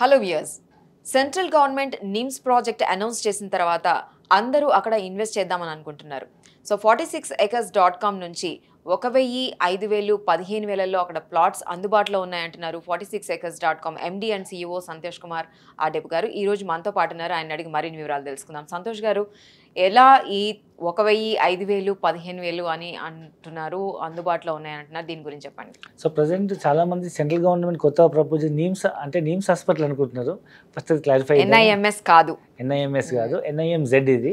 Hello viewers central government NIMZ project announce చేసిన తర్వాత అందరూ అక్కడ ఇన్వెస్ట్ చేద్దామని అనుకుంటున్నారు so forty six acres dot com నుంచి ఒక వెయ్యి ఐదు వేలు పదిహేను వేలలో అక్కడ ప్లాట్స్ అందుబాటులో ఉన్నాయంటున్నారు forty six acres dot com MD and CEO Santosh Kumar Adep garu ఈరోజు మనతో పాటు ఉన్నారు ఆయన అడిగి మరిన్ని వివరాలు తెలుసుకుందాం సంతోష్ గారు ఎలా ఈ ఒక వెయ్యి ఐదు వేలు పదిహేను వేలు అని అంటున్నారు అందుబాటులో ఉన్నాయంటున్నారు దీని గురించి చెప్పండి సో ప్రజెంట్ చాలా మంది సెంట్రల్ గవర్నమెంట్ కొత్త ప్రపోజల్ నీమ్స్ అంటే నీమ్స్ హాస్పిటల్ అనుకుంటున్నారు ఫస్ట్ అది క్లారిఫై ఎన్ఐఎంఎస్ కాదు ఎన్ఐఎంఎస్ కాదు ఎన్ఐఎంజెడ్ hmm. ఇది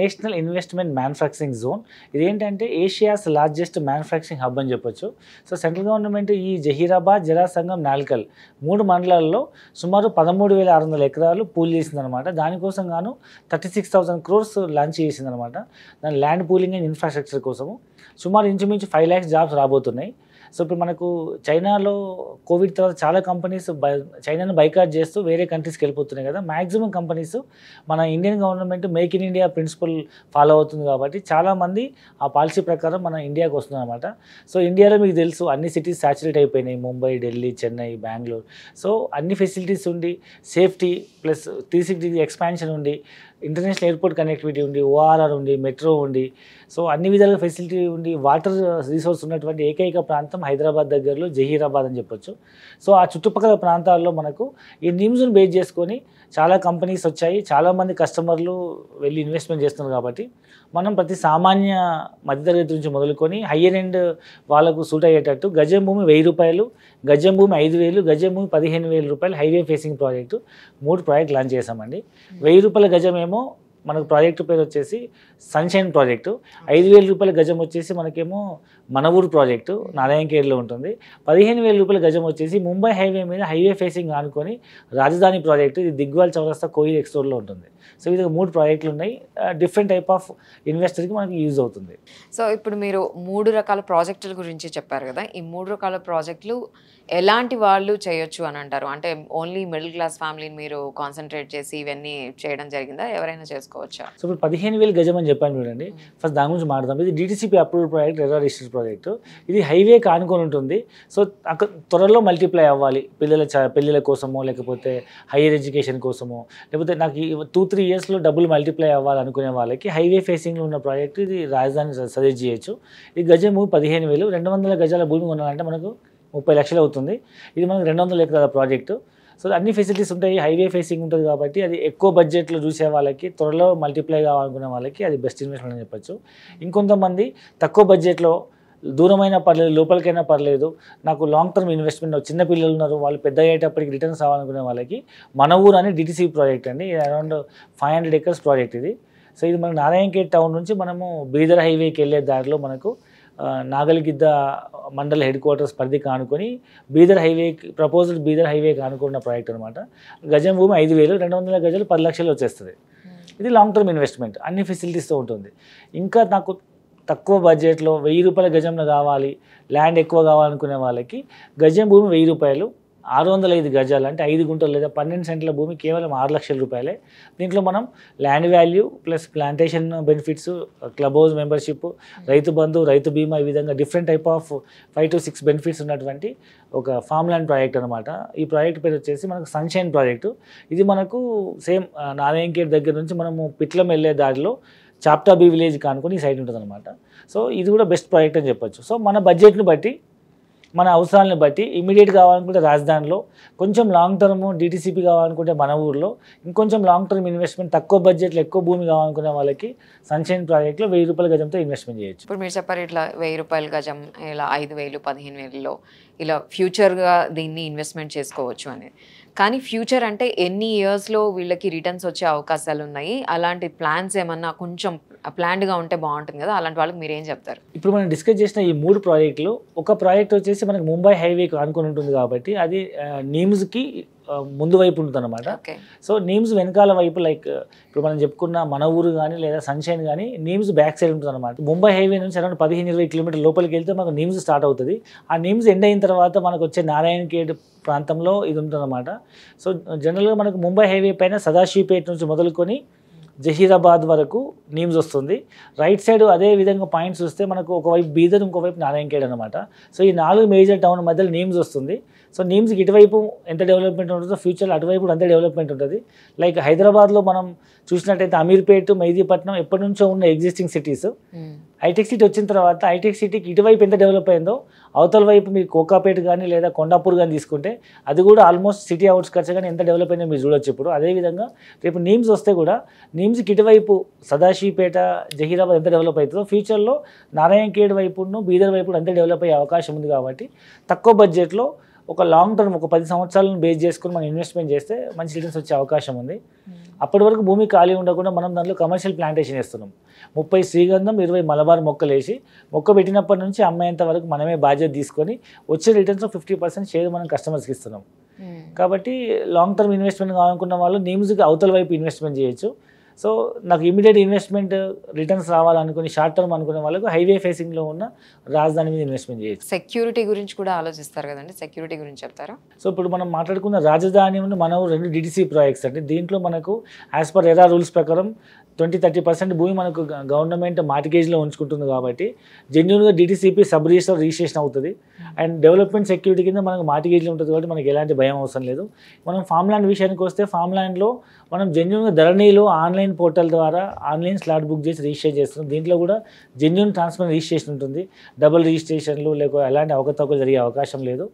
నేషనల్ ఇన్వెస్ట్మెంట్ మ్యానుఫ్యాక్చరింగ్ జోన్ ఇది ఏంటంటే ఏషియాస్ లార్జెస్ట్ మ్యానుఫ్యాక్చరింగ్ హబ్ అని చెప్పొచ్చు సో సెంట్రల్ గవర్నమెంట్ ఈ జహీరాబాద్ జలాసంగం నాల్కల్ మూడు మండలాల్లో సుమారు పదమూడు వేల ఆరు వందల ఎకరాలు పూల్ చేసిందనమాట దానికోసం గాను thirty six thousand crores launch చేసిందనమాట దాని ల్యాండ్ పూలింగ్ అండ్ ఇన్ఫ్రాస్ట్రక్చర్ కోసము సుమారు ఇంచుమించు ఫైవ్ ల్యాక్స్ జాబ్స్ రాబోతున్నాయి సో ఇప్పుడు మనకు చైనాలో కోవిడ్ తర్వాత చాలా కంపెనీస్ చైనాను బైకాట్ చేస్తూ వేరే కంట్రీస్కి వెళ్ళిపోతున్నాయి కదా మ్యాక్సిమం కంపెనీస్ మన Indian government make in India principle follow అవుతుంది కాబట్టి చాలామంది ఆ పాలసీ ప్రకారం మన ఇండియాకి వస్తుంది అనమాట సో ఇండియాలో మీకు తెలుసు అన్ని సిటీస్ సాచురేట్ అయిపోయినాయి ముంబై ఢిల్లీ చెన్నై బెంగళూరు సో అన్ని ఫెసిలిటీస్ ఉండి safety plus three sixty expansion ఉండి ఇంటర్నేషనల్ ఎయిర్పోర్ట్ కనెక్టివిటీ ఉంది ఓఆర్ఆర్ ఉంది మెట్రో ఉంది సో అన్ని విధాలుగా ఫెసిలిటీ ఉంది వాటర్ రిసోర్స్ ఉన్నటువంటి ఏకైక ప్రాంతం హైదరాబాద్ దగ్గరలో జహీరాబాద్ అని చెప్పొచ్చు సో ఆ చుట్టుపక్కల ప్రాంతాల్లో మనకు ఈ నిమ్స్ను బేస్ చేసుకొని చాలా కంపెనీస్ వచ్చాయి చాలామంది కస్టమర్లు వెళ్ళి ఇన్వెస్ట్మెంట్ చేస్తున్నారు కాబట్టి మనం ప్రతి సామాన్య మధ్యతరగతి నుంచి మొదలుకొని హయ్యర్ ఎండ్ వాళ్ళకు సూట్ అయ్యేటట్టు గజం భూమి వెయ్యి రూపాయలు గజం భూమి ఐదు వేలు గజం భూమి పదిహేను వేల రూపాయలు హైవే ఫేసింగ్ ప్రాజెక్టు మూడు ప్రాజెక్ట్ లాంచ్ చేశామండి hmm. వెయ్యి రూపాయల గజం ఏమో も మనకు ప్రాజెక్టు పేరు వచ్చేసి సన్షైన్ ప్రాజెక్టు ఐదు వేల రూపాయల గజం వచ్చేసి మనకేమో మన ఊరు ప్రాజెక్టు నారాయణకేరిలో ఉంటుంది పదిహేను వేల రూపాయల గజం వచ్చేసి ముంబై హైవే మీద హైవే ఫేసింగ్ ఆనుకొని రాజధాని ప్రాజెక్టు ఇది దిగ్వాల్ చౌరస్తా కోయిల్ ఎక్స్టోర్లో ఉంటుంది సో ఇది మూడు ప్రాజెక్టులు ఉన్నాయి డిఫరెంట్ టైప్ ఆఫ్ ఇన్వెస్టర్కి మనకి యూజ్ అవుతుంది సో ఇప్పుడు మీరు మూడు రకాల ప్రాజెక్టుల గురించి చెప్పారు కదా ఈ మూడు రకాల ప్రాజెక్టులు ఎలాంటి వాళ్ళు చేయొచ్చు అని అంటారు అంటే ఓన్లీ మిడిల్ క్లాస్ ఫ్యామిలీని మీరు కాన్సన్ట్రేట్ చేసి ఇవన్నీ చేయడం జరిగిందా ఎవరైనా చేసుకో తీసుకోవచ్చా సో ఇప్పుడు పదిహేను వేలు గజం అని చెప్పాను చూడండి ఫస్ట్ దాని గురించి మాట్లాడదాం ఇది DTCP approval project RERA registered project ఇది హైవే కానుకొని ఉంటుంది సో అక్కడ త్వరలో మల్టిప్లై అవ్వాలి పిల్లల పిల్లల కోసమో లేకపోతే హైయర్ ఎడ్యుకేషన్ కోసమో లేకపోతే నాకు టూ త్రీ ఇయర్స్లో డబ్బులు మల్టిప్లై అవ్వాలి అనుకునే వాళ్ళకి హైవే ఫేసింగ్లో ఉన్న ప్రాజెక్ట్ ఇది రాజధాని సజెస్ట్ చేయొచ్చు ఇది గజము పదిహేను వేలు రెండు వందల గజాల భూమి కొనాలంటే మనకు ముప్పై లక్షలు అవుతుంది ఇది మనకు రెండు వందల ఎకరాల ప్రాజెక్టు సో అన్ని ఫెసిలిటీస్ ఉంటాయి హైవే ఫేసింగ్ ఉంటుంది కాబట్టి అది ఎక్కువ బడ్జెట్లో చూసే వాళ్ళకి త్వరలో మల్టిప్లై కావాలనుకునే వాళ్ళకి అది బెస్ట్ ఇన్వెస్ట్మెంట్ అని చెప్పచ్చు ఇంకొంతమంది తక్కువ బడ్జెట్లో దూరమైన పర్లేదు లోపలికైనా పర్లేదు నాకు లాంగ్ టర్మ్ ఇన్వెస్ట్మెంట్ చిన్న పిల్లలు ఉన్నారు వాళ్ళు పెద్ద అయ్యేటప్పటికి రిటర్న్స్ రావాలనుకునే వాళ్ళకి మన ఊరు అని డిటీసీ ప్రాజెక్ట్ అండి around five hundred acres project ఇది సో ఇది మన నారాయణఖేడ్ టౌన్ నుంచి మనము బీదర్ హైవేకి వెళ్ళే దారిలో మనకు నాగలిగిద్ద మండల హెడ్ క్వార్టర్స్ పరిధికి ఆనుకొని బీదర్ హైవే ప్రపోజల్ బీదర్ హైవేకి ఆనుకున్న ప్రాజెక్ట్ అనమాట గజం భూమి ఐదు వేలు రెండు వందల గజలు పది లక్షలు వచ్చేస్తుంది hmm. ఇది లాంగ్ టర్మ్ ఇన్వెస్ట్మెంట్ అన్ని ఫెసిలిటీస్తో ఉంటుంది ఇంకా నాకు తక్కువ బడ్జెట్లో వెయ్యి రూపాయల గజంలో కావాలి ల్యాండ్ ఎక్కువ కావాలనుకునే వాళ్ళకి గజం భూమి వెయ్యి రూపాయలు ఆరు వందల ఐదు గజాలు అంటే ఐదు గుంటలు లేదా పన్నెండు సెంట్ల భూమి కేవలం ఆరు లక్షల రూపాయలే దీంట్లో మనం land value plus plantation benefits club house membership Rythu Bandhu Rythu Bima ఈ విధంగా different type of five to six benefits ఉన్నటువంటి ఒక ఫామ్ ల్యాండ్ ప్రాజెక్ట్ అనమాట ఈ ప్రాజెక్ట్ పేరు వచ్చేసి మనకు సన్షైన్ ప్రాజెక్టు ఇది మనకు సేమ్ నారాయణగేట్ దగ్గర నుంచి మనము పిట్లం వెళ్ళే దారిలో చాప్టా బీ విలేజ్ కానుకొని ఈ సైడ్ ఉంటుంది అనమాట సో ఇది కూడా బెస్ట్ ప్రాజెక్ట్ అని చెప్పొచ్చు సో మన బడ్జెట్ని బట్టి మన అవసరాలను బట్టి ఇమీడియట్ కావాలనుకుంటే రాజధానిలో కొంచెం లాంగ్ టర్మ్ డీటీసీపీ కావాలనుకుంటే మన ఊర్లో ఇంకొంచెం లాంగ్ టర్మ్ ఇన్వెస్ట్మెంట్ తక్కువ బడ్జెట్లో ఎక్కువ భూమి కావాలనుకునే వాళ్ళకి సన్షైన్ ప్రాజెక్ట్లో వెయ్యి రూపాయల గజంతో ఇన్వెస్ట్మెంట్ చేయొచ్చు ఇప్పుడు మీరు చెప్పారు ఇట్లా వెయ్యి రూపాయల గజం ఇలా ఐదు వేలు పదిహేను వేలలో ఇలా ఫ్యూచర్గా దీన్ని ఇన్వెస్ట్మెంట్ చేసుకోవచ్చు అనేది కానీ ఫ్యూచర్ అంటే ఎన్ని ఇయర్స్లో వీళ్ళకి రిటర్న్స్ వచ్చే అవకాశాలు ఉన్నాయి అలాంటి ప్లాన్స్ ఏమన్నా కొంచెం ప్లాన్డ్గా ఉంటే బాగుంటుంది కదా అలాంటి వాళ్ళకి మీరు ఏం చెప్తారు ఇప్పుడు మనం డిస్కస్ చేసిన ఈ మూడు ప్రాజెక్టులు ఒక ప్రాజెక్ట్ వచ్చేసి మనకి ముంబై హైవేకి అనుకుని ఉంటుంది కాబట్టి అది నీమ్స్కి ముందు వైపు ఉంటుందన్నమాట సో నీమ్స్ వెనకాల వైపు లైక్ ఇప్పుడు మనం చెప్పుకున్న మన ఊరు కానీ లేదా సన్షైన్ కానీ నీమ్స్ బ్యాక్ సైడ్ ఉంటుంది అనమాట ముంబై హైవే నుంచి అరౌండ్ పదిహేను ఇరవై కిలోమీటర్ లోపలికి వెళ్తే మనకు నీమ్స్ స్టార్ట్ అవుతుంది ఆ నీమ్స్ ఎండ్ అయిన తర్వాత మనకు వచ్చే నారాయణ గేట్ ప్రాంతంలో ఇది ఉంటుందన్నమాట సో జనరల్గా మనకు ముంబై హైవే పైన సదాశివపేట నుంచి మొదలుకొని జహీరాబాద్ వరకు నీమ్స్ వస్తుంది రైట్ సైడ్ అదే విధంగా పాయింట్స్ వస్తే మనకు ఒకవైపు బీదర్ ఇంకోవైపు నారాయణఖేడ్ అనమాట సో ఈ నాలుగు మేజర్ టౌన్ మధ్యలో నీమ్స్ వస్తుంది సో నీమ్స్కి ఇటువైపు ఎంత డెవలప్మెంట్ ఉంటుందో ఫ్యూచర్లో అటువైపు కూడా డెవలప్మెంట్ ఉంటుంది లైక్ హైదరాబాద్లో మనం చూసినట్టయితే అమీర్పేట్ మైదీపట్నం ఎప్పటి నుంచో ఉన్న ఎగ్జిస్టింగ్ సిటీస్ hmm. హైటెక్ సిటీ వచ్చిన తర్వాత హైటెక్ సిటీకి ఇటువైపు ఎంత డెవలప్ అయిందో అవతల వైపు మీరు కోకాపేట కానీ లేదా కొండాపూర్ కానీ తీసుకుంటే అది కూడా ఆల్మోస్ట్ సిటీ ఖర్చు కానీ ఎంత డెవలప్ అయిందో మీరు చూడొచ్చు ఇప్పుడు అదేవిధంగా రేపు నీమ్స్ వస్తే కూడా నీమ్స్కి ఇటువైపు సదాశివపేట జహీరాబాద్ ఎంత డెవలప్ అవుతుందో ఫ్యూచర్లో నారాయణఖేడ్ వైపును బీదర్ వైపు అంతే డెవలప్ అయ్యే అవకాశం ఉంది కాబట్టి తక్కువ బడ్జెట్లో ఒక లాంగ్ టర్మ్ ఒక పది సంవత్సరాలను బేస్ చేసుకుని మనం ఇన్వెస్ట్మెంట్ చేస్తే మంచి రిటర్న్స్ వచ్చే అవకాశం ఉంది అప్పటి వరకు భూమి ఖాళీ ఉండకుండా మనం దాంట్లో కమర్షియల్ ప్లాంటేషన్ చేస్తున్నాం ముప్పై శ్రీగంధం ఇరవై మలబార్ మొక్కలు వేసి మొక్క పెట్టినప్పటి నుంచి అమ్మేంత వరకు మనమే బాధ్యత తీసుకొని వచ్చే రిటర్న్స్ ఫిఫ్టీ పర్సెంట్ షేర్ మనం కస్టమర్స్కి ఇస్తున్నాం hmm. కాబట్టి లాంగ్ టర్మ్ ఇన్వెస్ట్మెంట్ కావాలనుకున్న వాళ్ళు నేమ్స్కి అవతల వైపు ఇన్వెస్ట్మెంట్ చేయొచ్చు సో నాకు ఇమీడియట్ ఇన్వెస్ట్మెంట్ రిటర్న్స్ రావాలనుకుని షార్ట్ టర్మ్ అనుకునే వాళ్ళకు హైవే ఫేసింగ్లో ఉన్న రాజధాని మీద ఇన్వెస్ట్మెంట్ చేయొచ్చు సెక్యూరిటీ గురించి కూడా ఆలోచిస్తారు కదండి సెక్యూరిటీ గురించి చెప్తారా సో ఇప్పుడు మనం మాట్లాడుకున్న రాజధాని మనం రెండు డిడిసి ప్రాజెక్ట్స్ అంటే దీంట్లో మనకు యాజ్ పర్ ఎరా రూల్స్ ప్రకారం ట్వంటీ థర్టీ పర్సెంట్ భూమి మనకు గవర్నమెంట్ మార్టిగేజ్లో ఉంచుకుంటుంది కాబట్టి జెన్యున్గా డిటీసీపీ సబ్ రిజిస్టర్ రిజిస్ట్రేషన్ అవుతుంది అండ్ డెవలప్మెంట్ సెక్యూరిటీ కింద మనకు మార్టిగేజ్లో ఉంటుంది కాబట్టి మనకు ఎలాంటి భయం అవసరం లేదు మనం ఫామ్ ల్యాండ్ విషయానికి వస్తే ఫామ్ ల్యాండ్లో మనం జెన్యున్గా ధరణిలో ఆన్లైన్ పోర్టల్ ద్వారా ఆన్లైన్ స్లాట్ బుక్ చేసి రిజిస్టర్ చేస్తున్నాం దీంట్లో కూడా జెన్యున్ ట్రాన్స్ఫర్ రిజిస్ట్రేషన్ ఉంటుంది డబుల్ రిజిస్ట్రేషన్లు లేకపోతే ఎలాంటి అవకతవకలు జరిగే అవకాశం లేదు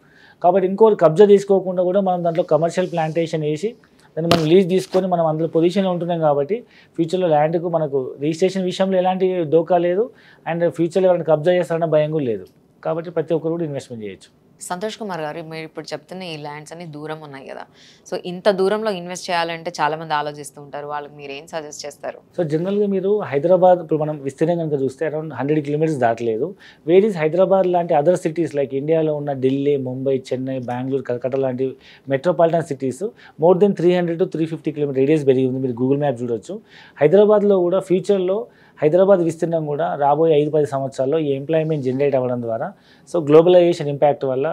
కాబట్టి ఇంకోటి కబ్జా తీసుకోకుండా కూడా మనం దాంట్లో కమర్షియల్ ప్లాంటేషన్ వేసి దాన్ని మనం లీజ్ తీసుకొని మనం అందులో పొజిషన్లో ఉంటున్నాం కాబట్టి ఫ్యూచర్లో ల్యాండ్కు మనకు రిజిస్ట్రేషన్ విషయంలో ఎలాంటి దోకా లేదు అండ్ ఫ్యూచర్లో ఎవరైనా కబ్జా చేస్తారన్న భయం కూడా లేదు కాబట్టి ప్రతి ఒక్కరు కూడా ఇన్వెస్ట్మెంట్ చేయొచ్చు సంతోష్ కుమార్ గారు మీరు ఇప్పుడు చెప్తున్న ఈ ల్యాండ్స్ అన్ని దూరం ఉన్నాయి కదా సో ఇంత దూరంలో ఇన్వెస్ట్ చేయాలంటే చాలా మంది ఆలోచిస్తూ ఉంటారు వాళ్ళకి మీరు ఏం సజెస్ట్ చేస్తారు సో జనరల్గా మీరు హైదరాబాద్ ఇప్పుడు మనం విస్తీర్ణం కనుక చూస్తే అరౌండ్ హండ్రెడ్ కిలోమీటర్స్ దాటలేదు వేర్ ఇస్ హైదరాబాద్ లాంటి అదర్ సిటీస్ లైక్ ఇండియాలో ఉన్న ఢిల్లీ ముంబై చెన్నై బెంగళూరు కలకట్ట లాంటి metropolitan cities more than three hundred to three fifty kilometer radius పెరిగి ఉంది మీరు గూగుల్ మ్యాప్ చూడొచ్చు హైదరాబాద్లో కూడా ఫ్యూచర్లో హైదరాబాద్ విస్తీర్ణం కూడా రాబోయే ఐదు పది సంవత్సరాల్లో ఎంప్లాయ్మెంట్ జనరేట్ అవ్వడం ద్వారా సో గ్లోబలైజేషన్ ఇంపాక్ట్ వల్ల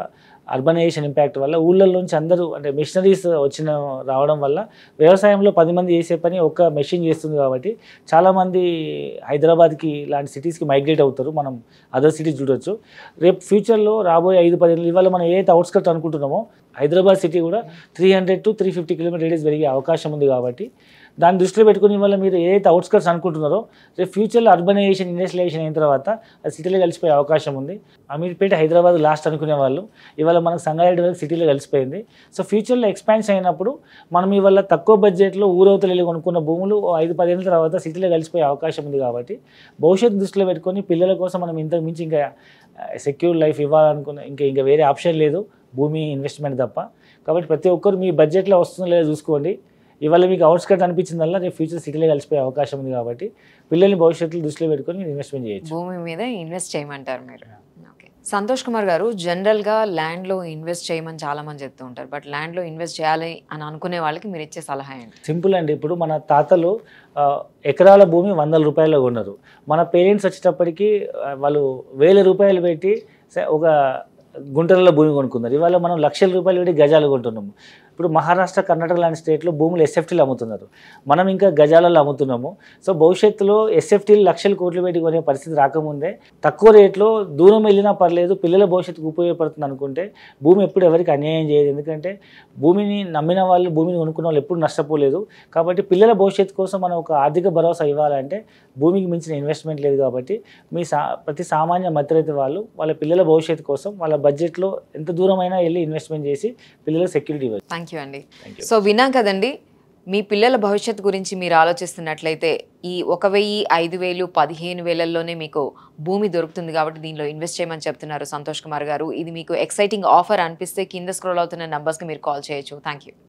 అర్బనైజేషన్ ఇంపాక్ట్ వల్ల నుంచి అందరూ అంటే మిషనరీస్ వచ్చిన రావడం వల్ల వ్యవసాయంలో పది మంది చేసే పని ఒక్క మెషిన్ చేస్తుంది కాబట్టి చాలామంది హైదరాబాద్కి ఇలాంటి సిటీస్కి మైగ్రేట్ అవుతారు మనం అదర్ సిటీస్ చూడొచ్చు రేపు ఫ్యూచర్లో రాబోయే ఐదు పదిహేను ఇవాళ మనం ఏదైతే అవుట్స్కట్ అనుకుంటున్నామో హైదరాబాద్ సిటీ కూడా three hundred to three fifty kilometer radius పెరిగే అవకాశం ఉంది కాబట్టి దాన్ని దృష్టిలో పెట్టుకుని వల్ల మీరు ఏదైతే అవుట్స్కర్ట్స్ అనుకుంటున్నారో రేపు ఫ్యూచర్లో అర్బనైజేషన్ ఇండస్ట్రియలైజేషన్ అయిన తర్వాత అది సిటీలో కలిసిపోయే అవకాశం ఉంది అమీర్పేట హైదరాబాద్ లాస్ట్ అనుకునే వాళ్ళు ఇవాళ మనకు సంగారెడ్డి వరకు సిటీలో కలిసిపోయింది సో ఫ్యూచర్లో ఎక్స్పాన్స్ అయినప్పుడు మనం ఇవాళ తక్కువ బడ్జెట్లో ఊరవతలు వెళ్ళి కొనుక్కున్న భూములు ఐదు పదేళ్ళ తర్వాత సిటీలో కలిసిపోయే అవకాశం ఉంది కాబట్టి భవిష్యత్తు దృష్టిలో పెట్టుకొని పిల్లల కోసం మనం ఇంతకు మించి ఇంకా సెక్యూర్ లైఫ్ ఇవ్వాలనుకున్న ఇంకా ఇంకా వేరే ఆప్షన్ లేదు భూమి ఇన్వెస్ట్మెంట్ తప్ప కాబట్టి ప్రతి ఒక్కరు మీ బడ్జెట్లో వస్తుందో లేదో చూసుకోండి ఇవాళ మీకు అవుట్స్కట్ అనిపించిందల్లా రేపు ఫ్యూచర్ సిటీలో కలిసిపోయే అవకాశం ఉంది కాబట్టి పిల్లల్ని భవిష్యత్తులో దృష్టిలో పెట్టుకొని మీరు ఇన్వెస్ట్మెంట్ చేయొచ్చు భూమి మీద ఇన్వెస్ట్ చేయమంటారు మీరు సంతోష్ కుమార్ గారు జనరల్గా ల్యాండ్లో ఇన్వెస్ట్ చేయమని చాలామంది చెప్తూ ఉంటారు బట్ ల్యాండ్లో ఇన్వెస్ట్ చేయాలి అని అనుకునే వాళ్ళకి మీరు ఇచ్చే సలహా అండి సింపుల్ అండి ఇప్పుడు మన తాతలు ఎకరాల భూమి వందల రూపాయలు కొన్నారు మన పేరెంట్స్ వచ్చేటప్పటికి వాళ్ళు వేల రూపాయలు పెట్టి ఒక గుంటలలో భూమి కొనుక్కున్నారు ఇవాళ మనం లక్షల రూపాయలు పెట్టి గజాలు కొంటున్నాము ఇప్పుడు మహారాష్ట్ర కర్ణాటక లాంటి స్టేట్లో భూములు ఎస్ఎఫ్టీలు అమ్ముతున్నారు మనం ఇంకా గజాలలో అమ్ముతున్నాము సో భవిష్యత్తులో ఎస్ఎఫ్టీలు లక్షల కోట్లు పెట్టి కొనే పరిస్థితి రాకముందే తక్కువ రేట్లో దూరం వెళ్ళినా పర్లేదు పిల్లల భవిష్యత్తుకు ఉపయోగపడుతుంది అనుకుంటే భూమి ఎప్పుడు ఎవరికి అన్యాయం చేయదు ఎందుకంటే భూమిని నమ్మిన వాళ్ళు భూమిని కొనుక్కున్న వాళ్ళు ఎప్పుడు నష్టపోలేదు కాబట్టి పిల్లల భవిష్యత్తు కోసం మనం ఒక ఆర్థిక భరోసా ఇవ్వాలంటే భూమికి మించిన ఇన్వెస్ట్మెంట్ లేదు కాబట్టి మీ సా ప్రతి సామాన్య మధ్యరైతే వాళ్ళు వాళ్ళ పిల్లల భవిష్యత్తు కోసం వాళ్ళ బడ్జెట్లో ఎంత దూరమైనా వెళ్ళి ఇన్వెస్ట్మెంట్ చేసి పిల్లల సెక్యూరిటీ ఇవ్వాలి థ్యాంక్ యూ అండి సో విన్నాం కదండి మీ పిల్లల భవిష్యత్తు గురించి మీరు ఆలోచిస్తున్నట్లయితే ఈ ఒక వెయ్యి ఐదు వేలు పదిహేను వేలల్లోనే మీకు భూమి దొరుకుతుంది కాబట్టి దీనిలో ఇన్వెస్ట్ చేయమని చెప్తున్నారు సంతోష్ కుమార్ గారు ఇది మీకు ఎక్సైటింగ్ ఆఫర్ అనిపిస్తే కింద స్క్రోల్ అవుతున్న నంబర్స్కి మీరు కాల్ చేయొచ్చు థ్యాంక్ యూ